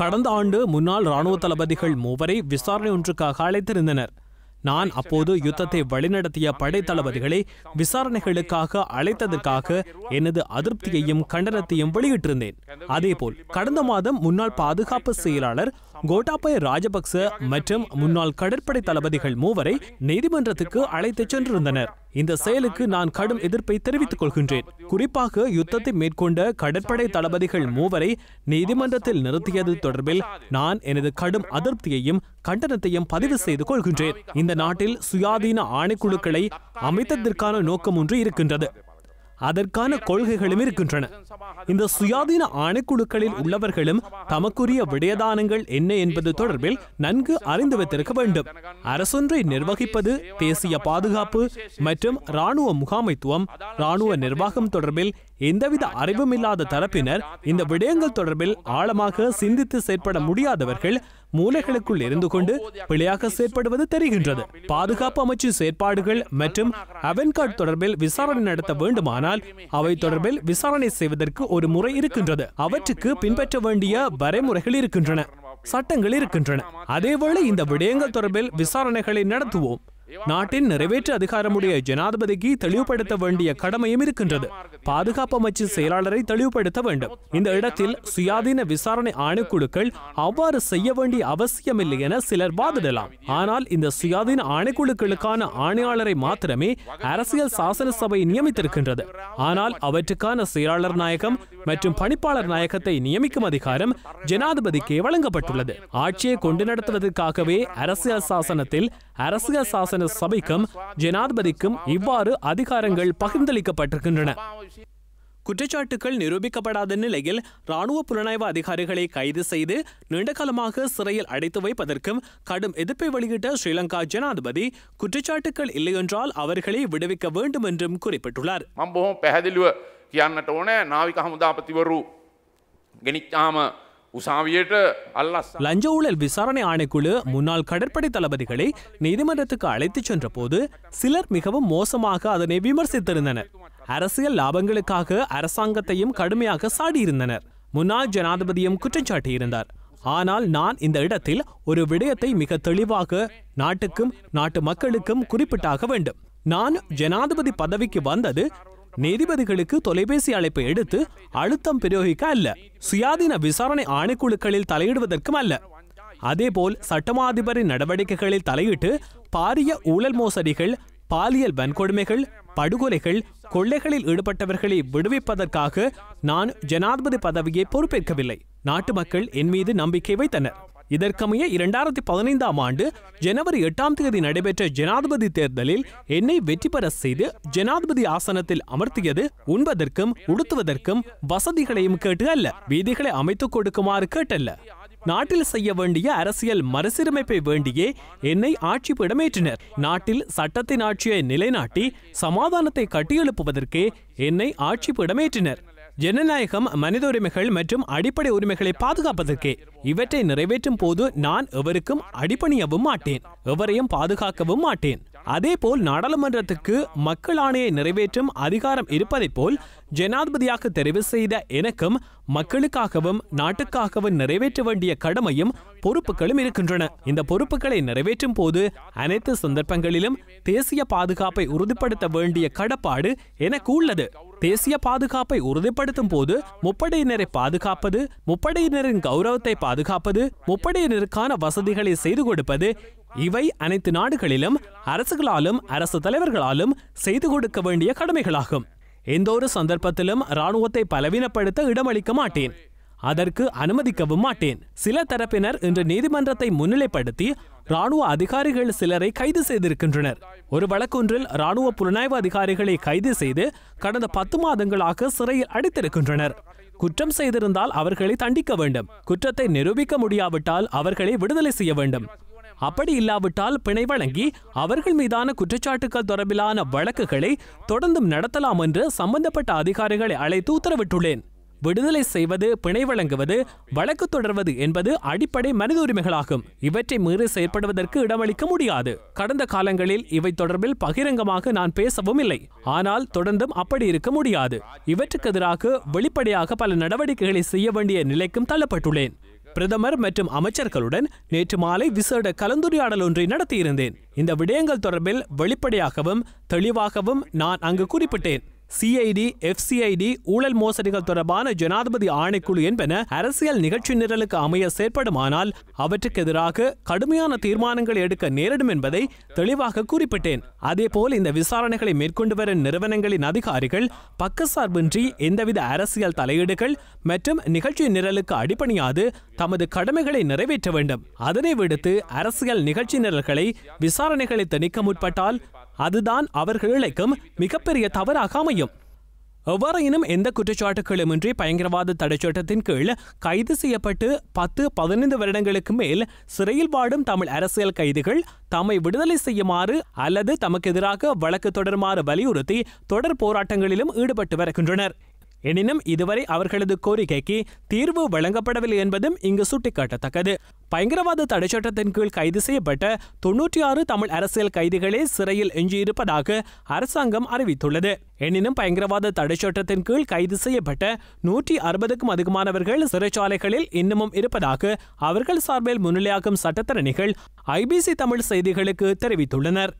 கடந்த ஆண்டு முன்னாள் இராணுவ தளபதிகள் மூவரை விசாரணை ஒன்றுக்காக அழைத்திருந்தனர் நான் அப்போது யுத்தத்தை வழிநடத்திய படை தளபதிகளை விசாரணைகளுக்காக அழைத்ததற்காக எனது அதிருப்தியையும் கண்டனத்தையும் வெளியிட்டிருந்தேன் அதேபோல் கடந்த மாதம் முன்னாள் பாதுகாப்பு செயலாளர் கோட்டாபய ராஜபக்ச மற்றும் முன்னாள் கடற்படை தளபதிகள் மூவரை நீதிமன்றத்துக்கு அழைத்துச் சென்றிருந்தனர் இந்த செயலுக்கு நான் கடும் எதிர்ப்பை தெரிவித்துக் கொள்கின்றேன் குறிப்பாக யுத்தத்தை மேற்கொண்ட கடற்படை தளபதிகள் மூவரை நீதிமன்றத்தில் நிறுத்தியது தொடர்பில் நான் எனது கடும் அதிருப்தியையும் கண்டனத்தையும் பதிவு செய்து கொள்கின்றேன் இந்த நாட்டில் சுயாதீன ஆணைக்குழுக்களை அமைத்ததற்கான நோக்கம் ஒன்று இருக்கின்றது அதற்கான கொள்கைகளும் இருக்கின்றன இந்த சுயாதீன ஆணைக்குழுக்களில் உள்ளவர்களும் தமக்குரிய விடயதானங்கள் என்ன என்பது தொடர்பில் நன்கு அறிந்து வைத்திருக்க வேண்டும் அரசொன்றை நிர்வகிப்பது தேசிய பாதுகாப்பு மற்றும் இராணுவ முகாமைத்துவம் இராணுவ நிர்வாகம் தொடர்பில் எந்தவித அறிவும் இல்லாத தரப்பினர் இந்த விடயங்கள் தொடர்பில் ஆழமாக சிந்தித்து செயற்பட முடியாதவர்கள் மூலைகளுக்குள் இருந்து கொண்டு பிழையாக செயற்படுவது தெரிகின்றது பாதுகாப்பு அமைச்சு செயற்பாடுகள் மற்றும் அவன்கார்ட் தொடர்பில் விசாரணை நடத்த வேண்டுமானால் அவை தொடர்பில் விசாரணை செய்வதற்கு ஒரு முறை இருக்கின்றது அவற்றுக்கு பின்பற்ற வேண்டிய வரைமுறைகள் இருக்கின்றன சட்டங்கள் இருக்கின்றன அதேவேளை இந்த விடயங்கள் தொடர்பில் விசாரணைகளை நடத்துவோம் நாட்டின் நிறைவேற்று அதிகாரமுடைய ஜனாதிபதிக்கு தெளிவுபடுத்த வேண்டிய கடமையும் இருக்கின்றது பாதுகாப்பு அமைச்சு செயலாளரை தெளிவுபடுத்த வேண்டும் இந்த இடத்தில் சுயாதீன விசாரணை ஆணைக்குழுக்கள் அவ்வாறு செய்ய வேண்டிய அவசியமில்லை என சிலர் வாதிடலாம் ஆனால் இந்த சுயாதீன ஆணைக்குழுக்களுக்கான ஆணையாளரை மாத்திரமே அரசியல் சாசன சபை நியமித்திருக்கின்றது ஆனால் அவற்றுக்கான செயலாளர் நாயகம் மற்றும் பணிப்பாளர் நாயகத்தை நியமிக்கும் அதிகாரம் ஜனாதிபதிக்கே வழங்கப்பட்டுள்ளது ஆட்சியை கொண்டு நடத்துவதற்காகவே அரசியல் சாசனத்தில் அரசியல் சாசன சாசன சபைக்கும் ஜனாதிபதிக்கும் இவ்வாறு அதிகாரங்கள் பகிர்ந்தளிக்கப்பட்டிருக்கின்றன குற்றச்சாட்டுகள் நிரூபிக்கப்படாத நிலையில் ராணுவ புலனாய்வு அதிகாரிகளை கைது செய்து நீண்டகாலமாக சிறையில் அடைத்து வைப்பதற்கும் கடும் எதிர்ப்பை வெளியிட்ட ஸ்ரீலங்கா ஜனாதிபதி குற்றச்சாட்டுகள் இல்லையென்றால் அவர்களை விடுவிக்க வேண்டும் என்றும் குறிப்பிட்டுள்ளார் லஞ்ச ஊழல் விசாரணை ஆணைக்குழு முன்னாள் கடற்படை தளபதிகளை நீதிமன்றத்துக்கு அழைத்துச் சென்ற போது சிலர் மிகவும் மோசமாக அதனை விமர்சித்திருந்தனர் அரசியல் லாபங்களுக்காக அரசாங்கத்தையும் கடுமையாக சாடியிருந்தனர் முன்னாள் ஜனாதிபதியும் குற்றம் சாட்டியிருந்தார் ஆனால் நான் இந்த இடத்தில் ஒரு விடயத்தை மிக தெளிவாக நாட்டுக்கும் நாட்டு மக்களுக்கும் குறிப்பிட்டாக வேண்டும் நான் ஜனாதிபதி பதவிக்கு வந்தது நீதிபதிகளுக்கு தொலைபேசி அழைப்பை எடுத்து அழுத்தம் பிரயோகிக்க அல்ல சுயாதீன விசாரணை ஆணைக்குழுக்களில் தலையிடுவதற்கும் அல்ல அதேபோல் போல் சட்டமாதிபரின் நடவடிக்கைகளில் தலையிட்டு பாரிய ஊழல் மோசடிகள் பாலியல் வன்கொடுமைகள் படுகொலைகள் கொள்ளைகளில் ஈடுபட்டவர்களை விடுவிப்பதற்காக நான் ஜனாதிபதி பதவியை பொறுப்பேற்கவில்லை நாட்டு மக்கள் என் மீது நம்பிக்கை வைத்தனர் இதற்கமைய இரண்டாயிரத்தி பதினைந்தாம் ஆண்டு ஜனவரி எட்டாம் தேதி நடைபெற்ற ஜனாதிபதி தேர்தலில் என்னை வெற்றி பெற செய்து ஜனாதிபதி ஆசனத்தில் அமர்த்தியது உண்பதற்கும் உடுத்துவதற்கும் வசதிகளையும் கேட்டு அல்ல வீதிகளை அமைத்துக் கொடுக்குமாறு கேட்டல்ல நாட்டில் செய்ய வேண்டிய அரசியல் மறுசீரமைப்பை வேண்டியே என்னை ஆட்சி இடமேற்றினர் நாட்டில் சட்டத்தின் ஆட்சியை நிலைநாட்டி சமாதானத்தை கட்டியெழுப்புவதற்கே என்னை ஆட்சி பீடமேற்றினர் ஜனநாயகம் மனித உரிமைகள் மற்றும் அடிப்படை உரிமைகளை பாதுகாப்பதற்கு இவற்றை நிறைவேற்றும் போது நான் எவருக்கும் அடிப்பணியவும் மாட்டேன் எவரையும் பாதுகாக்கவும் மாட்டேன் அதேபோல் நாடாளுமன்றத்துக்கு மக்கள் ஆணையை நிறைவேற்றும் அதிகாரம் இருப்பதை போல் ஜனாதிபதியாக தெரிவு செய்த எனக்கும் மக்களுக்காகவும் நாட்டுக்காகவும் நிறைவேற்ற வேண்டிய கடமையும் பொறுப்புகளும் இருக்கின்றன இந்த பொறுப்புகளை நிறைவேற்றும் போது அனைத்து சந்தர்ப்பங்களிலும் தேசிய பாதுகாப்பை உறுதிப்படுத்த வேண்டிய கடப்பாடு எனக்கு உள்ளது தேசிய பாதுகாப்பை உறுதிப்படுத்தும் போது முப்படையினரை பாதுகாப்பது முப்படையினரின் கௌரவத்தை பாதுகாப்பது முப்படையினருக்கான வசதிகளை செய்து கொடுப்பது இவை அனைத்து நாடுகளிலும் அரசுகளாலும் அரசு தலைவர்களாலும் செய்து கொடுக்க வேண்டிய கடமைகளாகும் எந்த ஒரு சந்தர்ப்பத்திலும் ராணுவத்தை பலவீனப்படுத்த இடமளிக்க மாட்டேன் அதற்கு அனுமதிக்கவும் மாட்டேன் சில தரப்பினர் இன்று நீதிமன்றத்தை முன்னிலைப்படுத்தி ராணுவ அதிகாரிகள் சிலரை கைது செய்திருக்கின்றனர் ஒரு வழக்கொன்றில் ராணுவ புலனாய்வு அதிகாரிகளை கைது செய்து கடந்த பத்து மாதங்களாக சிறையில் அடைத்திருக்கின்றனர் குற்றம் செய்திருந்தால் அவர்களை தண்டிக்க வேண்டும் குற்றத்தை நிரூபிக்க முடியாவிட்டால் அவர்களை விடுதலை செய்ய வேண்டும் அப்படி இல்லாவிட்டால் பிணை வழங்கி அவர்கள் மீதான குற்றச்சாட்டுகள் தொடர்பிலான வழக்குகளை தொடர்ந்தும் நடத்தலாம் என்று சம்பந்தப்பட்ட அதிகாரிகளை அழைத்து உத்தரவிட்டுள்ளேன் விடுதலை செய்வது பிணை வழங்குவது வழக்கு தொடர்வது என்பது அடிப்படை மனித உரிமைகளாகும் இவற்றை மீறி செயற்படுவதற்கு இடமளிக்க முடியாது கடந்த காலங்களில் இவை தொடர்பில் பகிரங்கமாக நான் பேசவும் இல்லை ஆனால் தொடர்ந்தும் அப்படி இருக்க முடியாது இவற்றுக்கு எதிராக வெளிப்படையாக பல நடவடிக்கைகளை செய்ய வேண்டிய நிலைக்கும் தள்ளப்பட்டுள்ளேன் பிரதமர் மற்றும் அமைச்சர்களுடன் நேற்று மாலை விசேட கலந்துரையாடல் ஒன்றை நடத்தியிருந்தேன் இந்த விடயங்கள் தொடர்பில் வெளிப்படையாகவும் தெளிவாகவும் நான் அங்கு குறிப்பிட்டேன் சிஐடி எஃப்சிஐடி ஊழல் மோசடிகள் தொடர்பான ஜனாதிபதி ஆணைக்குழு என்பன அரசியல் நிகழ்ச்சி நிரலுக்கு அமைய செயற்படுமானால் அவற்றுக்கு எதிராக கடுமையான தீர்மானங்களை எடுக்க நேரிடும் என்பதை தெளிவாக குறிப்பிட்டேன் அதேபோல் இந்த விசாரணைகளை மேற்கொண்டு வரும் நிறுவனங்களின் அதிகாரிகள் பக்கசார்பின்றி எந்தவித அரசியல் தலையீடுகள் மற்றும் நிகழ்ச்சி நிரலுக்கு அடிப்பணியாது தமது கடமைகளை நிறைவேற்ற வேண்டும் அதனை விடுத்து அரசியல் நிகழ்ச்சி நிரல்களை விசாரணைகளை திணிக்க முற்பட்டால் அதுதான் அவர்கள் இழைக்கும் மிகப்பெரிய தவறாக அமையும் எவ்வாறையினும் எந்த குற்றச்சாட்டுகளுமின்றி பயங்கரவாத தடைச்சட்டத்தின் கீழ் கைது செய்யப்பட்டு பத்து பதினைந்து வருடங்களுக்கு மேல் சிறையில் வாடும் தமிழ் அரசியல் கைதிகள் தம்மை விடுதலை செய்யுமாறு அல்லது தமக்கு எதிராக வழக்கு தொடருமாறு வலியுறுத்தி தொடர் போராட்டங்களிலும் ஈடுபட்டு வருகின்றனர் எனினும் இதுவரை அவர்களது கோரிக்கைக்கு தீர்வு வழங்கப்படவில்லை என்பதும் இங்கு சுட்டிக்காட்டத்தக்கது பயங்கரவாத தடை சட்டத்தின் கீழ் கைது செய்யப்பட்ட தொன்னூற்றி ஆறு தமிழ் அரசியல் கைதிகளே சிறையில் எஞ்சியிருப்பதாக அரசாங்கம் அறிவித்துள்ளது எனினும் பயங்கரவாத தடை சட்டத்தின் கீழ் கைது செய்யப்பட்ட நூற்றி அறுபதுக்கும் அதிகமானவர்கள் சிறைச்சாலைகளில் இன்னமும் இருப்பதாக அவர்கள் சார்பில் முன்னிலையாகும் சட்டத்தரணிகள் ஐபிசி தமிழ் செய்திகளுக்கு தெரிவித்துள்ளனர்